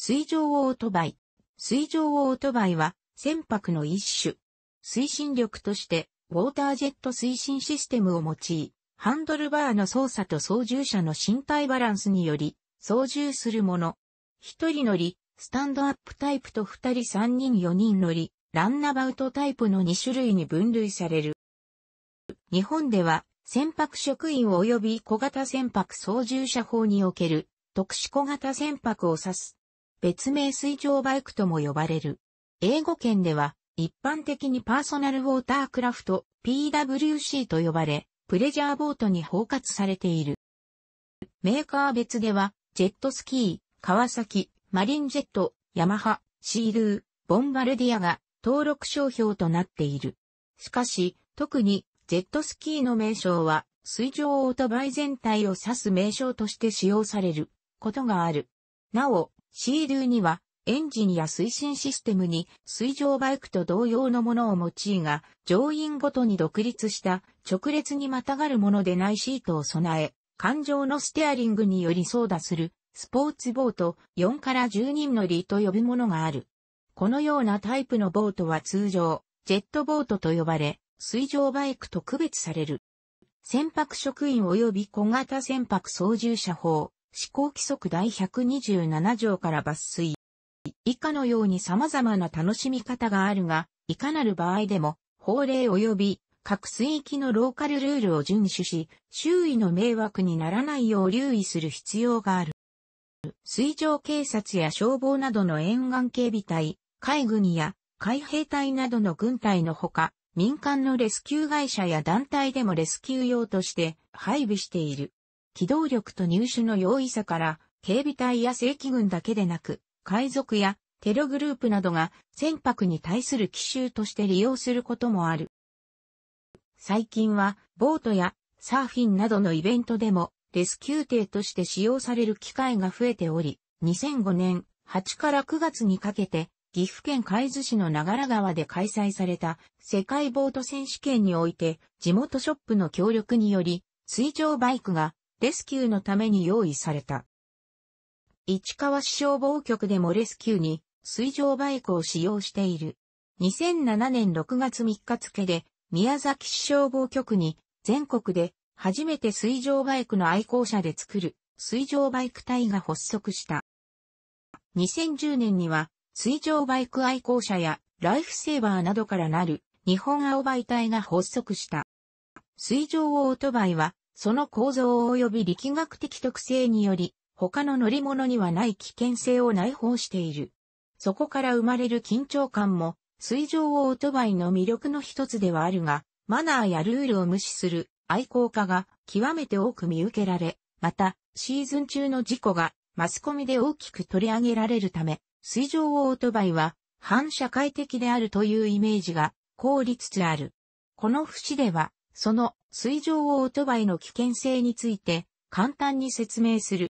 水上オートバイ。水上オートバイは船舶の一種。推進力として、ウォータージェット推進システムを用い、ハンドルバーの操作と操縦者の身体バランスにより、操縦するもの。一人乗り、スタンドアップタイプと二人三人四人乗り、ランナバウトタイプの二種類に分類される。日本では、船舶職員及び小型船舶操縦者法における特殊小型船舶を指す別名水上バイクとも呼ばれる。英語圏では、一般的にパーソナルウォータークラフト PWC と呼ばれ、プレジャーボートに包括されている。メーカー別では、ジェットスキー、川崎、マリンジェット、ヤマハ、シールー、ボンバルディアが登録商標となっている。しかし、特にジェットスキーの名称は、水上オートバイ全体を指す名称として使用されることがある。なお、シールには、エンジンや推進システムに水上バイクと同様のものを用いが、乗員ごとに独立した直列にまたがるものでないシートを備え、艦上のステアリングにより操舵するスポーツボート4から10人乗りと呼ぶものがある。このようなタイプのボートは通常、ジェットボートと呼ばれ、水上バイクと区別される。船舶職員及び小型船舶操縦者法、施行規則第127条から抜粋。以下のように様々な楽しみ方があるが、いかなる場合でも、法令及び各水域のローカルルールを遵守し、周囲の迷惑にならないよう留意する必要がある。水上警察や消防などの沿岸警備隊、海軍や海兵隊などの軍隊のほか、民間のレスキュー会社や団体でもレスキュー用として配備している。機動力と入手の容易さから、警備隊や正規軍だけでなく、海賊やテログループなどが船舶に対する奇襲として利用することもある。最近は、ボートやサーフィンなどのイベントでも、レスキュー艇として使用される機会が増えており、2005年8から9月にかけて、岐阜県海津市の長良川で開催された世界ボート選手権において、地元ショップの協力により、水上バイクがレスキューのために用意された。市川市消防局でもレスキューに水上バイクを使用している。2007年6月3日付で宮崎市消防局に全国で初めて水上バイクの愛好者で作る水上バイク隊が発足した。2010年には水上バイク愛好者やライフセーバーなどからなる日本青バイ隊が発足した。水上オートバイはその構造及び力学的特性により、他の乗り物にはない危険性を内包している。そこから生まれる緊張感も、水上オートバイの魅力の一つではあるが、マナーやルールを無視する愛好家が極めて多く見受けられ、また、シーズン中の事故がマスコミで大きく取り上げられるため、水上オートバイは反社会的であるというイメージが凍りつつある。この節では、その水上オートバイの危険性について簡単に説明する。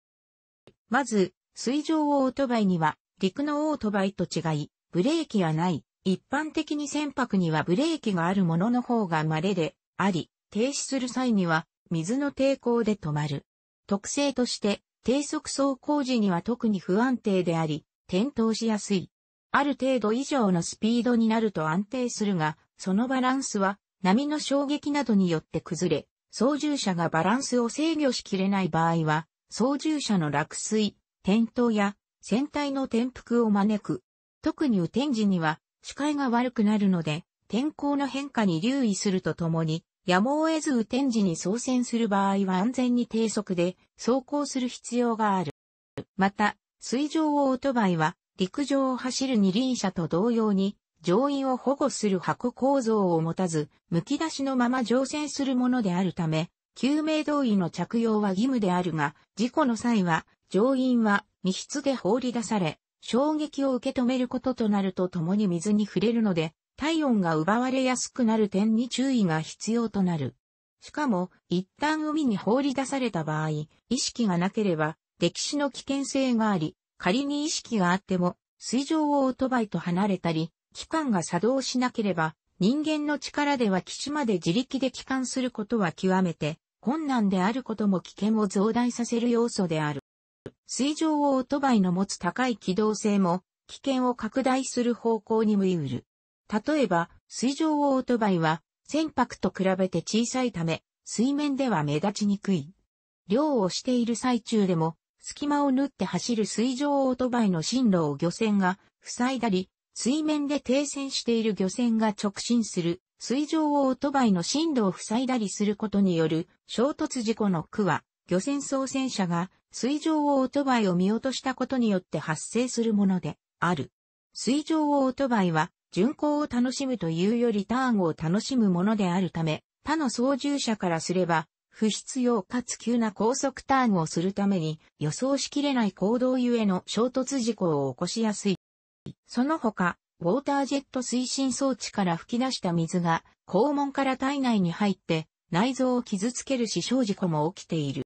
まず、水上オートバイには陸のオートバイと違い、ブレーキはない。一般的に船舶にはブレーキがあるものの方が稀であり、停止する際には水の抵抗で止まる。特性として低速走行時には特に不安定であり、転倒しやすい。ある程度以上のスピードになると安定するが、そのバランスは波の衝撃などによって崩れ、操縦者がバランスを制御しきれない場合は、操縦者の落水、転倒や船体の転覆を招く。特に雨天時には視界が悪くなるので、天候の変化に留意するとともに、やむを得ず雨天時に操船する場合は安全に低速で走行する必要がある。また、水上オートバイは陸上を走る二輪車と同様に上員を保護する箱構造を持たず、剥き出しのまま乗船するものであるため、救命胴衣の着用は義務であるが、事故の際は、乗員は密室で放り出され、衝撃を受け止めることとなるとともに水に触れるので、体温が奪われやすくなる点に注意が必要となる。しかも、一旦海に放り出された場合、意識がなければ、溺死の危険性があり、仮に意識があっても、水上をオートバイと離れたり、機関が作動しなければ、人間の力では基地まで自力で帰還することは極めて困難であることも危険を増大させる要素である。水上オートバイの持つ高い機動性も危険を拡大する方向に向いうる。例えば、水上オートバイは船舶と比べて小さいため、水面では目立ちにくい。漁をしている最中でも、隙間を縫って走る水上オートバイの進路を漁船が塞いだり、水面で停船している漁船が直進する、水上オートバイの進路を塞いだりすることによる衝突事故の区は、漁船操船者が水上オートバイを見落としたことによって発生するものである。水上オートバイは、巡航を楽しむというよりターンを楽しむものであるため、他の操縦者からすれば、不必要かつ急な高速ターンをするために予想しきれない行動ゆえの衝突事故を起こしやすい。その他、ウォータージェット推進装置から吹き出した水が、肛門から体内に入って、内臓を傷つける死傷事故も起きている。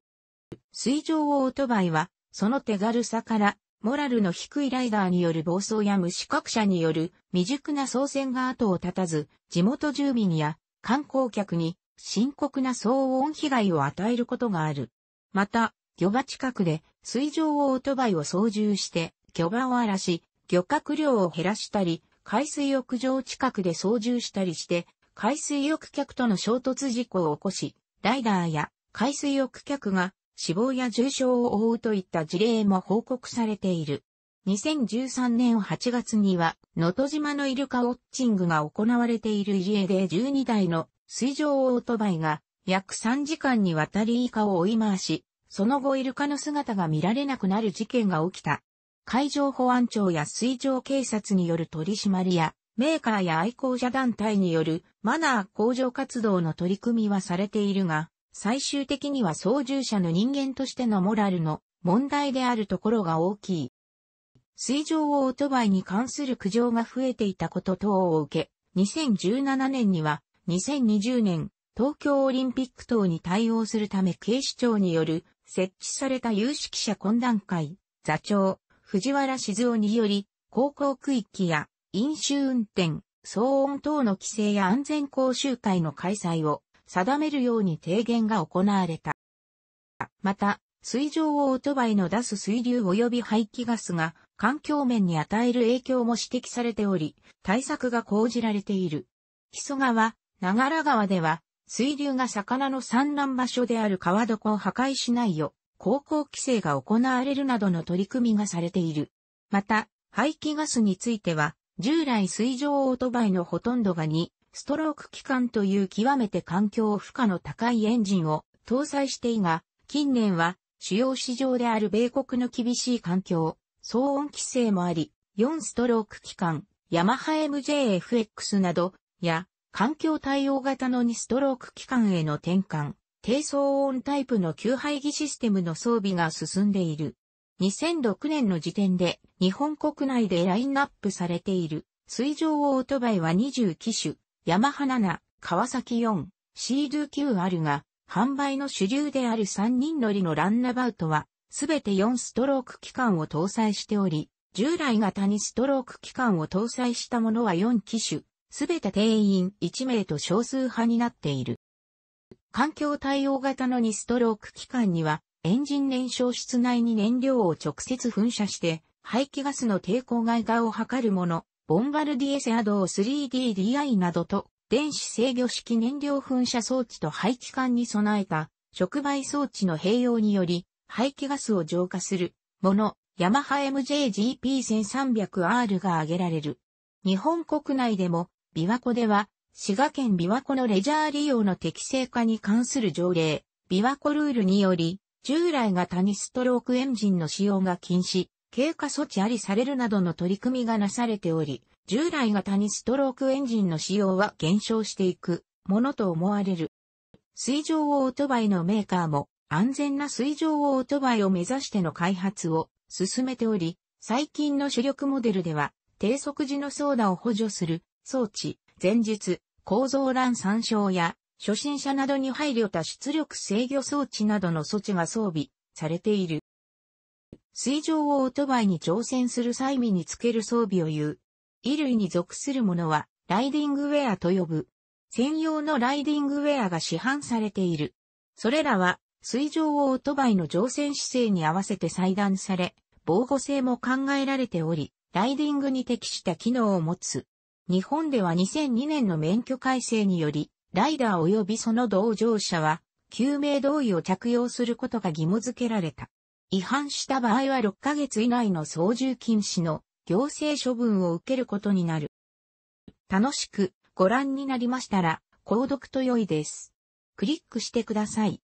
水上オートバイは、その手軽さから、モラルの低いライダーによる暴走や無資格者による未熟な操船が後を絶たず、地元住民や観光客に深刻な騒音被害を与えることがある。また、漁場近くで水上オートバイを操縦して、漁場を荒らし、漁獲量を減らしたり、海水浴場近くで操縦したりして、海水浴客との衝突事故を起こし、ライダーや海水浴客が死亡や重傷を負うといった事例も報告されている。2013年8月には、能登島のイルカウォッチングが行われている家で12台の水上オートバイが約3時間にわたりイカを追い回し、その後イルカの姿が見られなくなる事件が起きた。海上保安庁や水上警察による取締りや、メーカーや愛好者団体によるマナー向上活動の取り組みはされているが、最終的には操縦者の人間としてのモラルの問題であるところが大きい。水上オートバイに関する苦情が増えていたこと等を受け、2017年には2020年東京オリンピック等に対応するため警視庁による設置された有識者懇談会、座長、藤原静雄により、航行区域や飲酒運転、騒音等の規制や安全講習会の開催を定めるように提言が行われた。また、水上オートバイの出す水流及び排気ガスが環境面に与える影響も指摘されており、対策が講じられている。木曽川、長良川では、水流が魚の産卵場所である川床を破壊しないよ航行規制が行われるなどの取り組みがされている。また、排気ガスについては、従来水上オートバイのほとんどが2、ストローク機関という極めて環境負荷の高いエンジンを搭載していが、近年は主要市場である米国の厳しい環境、騒音規制もあり、4ストローク機関、ヤマハ MJFX など、や、環境対応型の2ストローク機関への転換、低騒音タイプの給排気システムの装備が進んでいる。2006年の時点で日本国内でラインナップされている水上オートバイは20機種、ヤマハ7、川崎4、シードゥ9あるが、販売の主流である3人乗りのランナバウトは、すべて4ストローク機関を搭載しており、従来型にストローク機関を搭載したものは4機種、すべて定員1名と少数派になっている。環境対応型の2ストローク機関には、エンジン燃焼室内に燃料を直接噴射して、排気ガスの抵抗外化を図るもの、ボンバルディエセアドを 3DDI などと、電子制御式燃料噴射装置と排気管に備えた、触媒装置の併用により、排気ガスを浄化する、もの、ヤマハ MJGP1300R が挙げられる。日本国内でも、琵琶湖では、滋賀県琵琶湖のレジャー利用の適正化に関する条例、琵琶湖ルールにより、従来型にストロークエンジンの使用が禁止、経過措置ありされるなどの取り組みがなされており、従来型にストロークエンジンの使用は減少していくものと思われる。水上オートバイのメーカーも安全な水上オートバイを目指しての開発を進めており、最近の主力モデルでは低速時の操舵を補助する装置、前日、構造欄参照や、初心者などに配慮た出力制御装置などの措置が装備されている。水上オートバイに乗船する際身につける装備を言う。衣類に属するものは、ライディングウェアと呼ぶ。専用のライディングウェアが市販されている。それらは、水上オートバイの乗船姿勢に合わせて裁断され、防護性も考えられており、ライディングに適した機能を持つ。日本では2002年の免許改正により、ライダー及びその同乗者は、救命胴衣を着用することが義務付けられた。違反した場合は6ヶ月以内の操縦禁止の行政処分を受けることになる。楽しくご覧になりましたら、購読と良いです。クリックしてください。